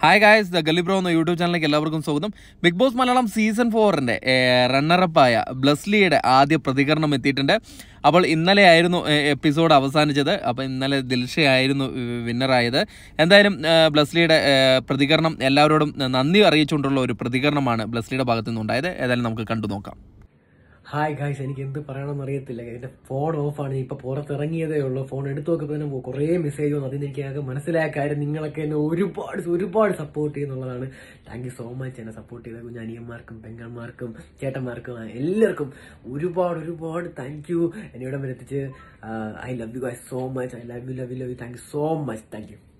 hi guys the Gali bro എന്ന YouTube ചാനലിലേക്ക് എല്ലാവർക്കും സ്വാഗതം ബിഗ് ബോസ് മലയാളം സീസൺ ഫോറിൻ്റെ റണ്ണറപ്പായ ബ്ലസ്ലിയുടെ ആദ്യ പ്രതികരണം എത്തിയിട്ടുണ്ട് അപ്പോൾ ഇന്നലെ ആയിരുന്നു എപ്പിസോഡ് അവസാനിച്ചത് അപ്പോൾ ഇന്നലെ ദിൽഷയായിരുന്നു വിന്നറായത് എന്തായാലും ബ്ലസ്ലിയുടെ പ്രതികരണം എല്ലാവരോടും നന്ദി അറിയിച്ചുകൊണ്ടുള്ള ഒരു പ്രതികരണമാണ് ബ്ലസ്ലിയുടെ ഭാഗത്തു നിന്നുണ്ടായത് ഏതായാലും നമുക്ക് കണ്ടു നോക്കാം ഹായ് ഗായ്സ് എനിക്ക് എന്ത് പറയണമെന്ന് അറിയത്തില്ല എൻ്റെ ഫോൺ ഓഫാണ് ഇപ്പോൾ പുറത്തിറങ്ങിയതേ ഉള്ളൂ ഫോൺ എടുത്തു നോക്കുമ്പോൾ തന്നെ കുറേ മെസ്സേജ് വന്നു അതിന് മനസ്സിലായ കാര്യം നിങ്ങളൊക്കെ എന്നെ ഒരുപാട് ഒരുപാട് സപ്പോർട്ട് ചെയ്യുന്നുള്ളതാണ് താങ്ക് യു സോ മച്ച് എന്നെ സപ്പോർട്ട് ചെയ്ത കുഞ്ഞനിയന്മാർക്കും പെങ്ങന്മാർക്കും ചേട്ടന്മാർക്കും എല്ലാവർക്കും ഒരുപാട് ഒരുപാട് താങ്ക് യു എന്നെ ഇവിടെ എത്തിച്ച് I love you guys so much I love you love you love you thank you so much thank U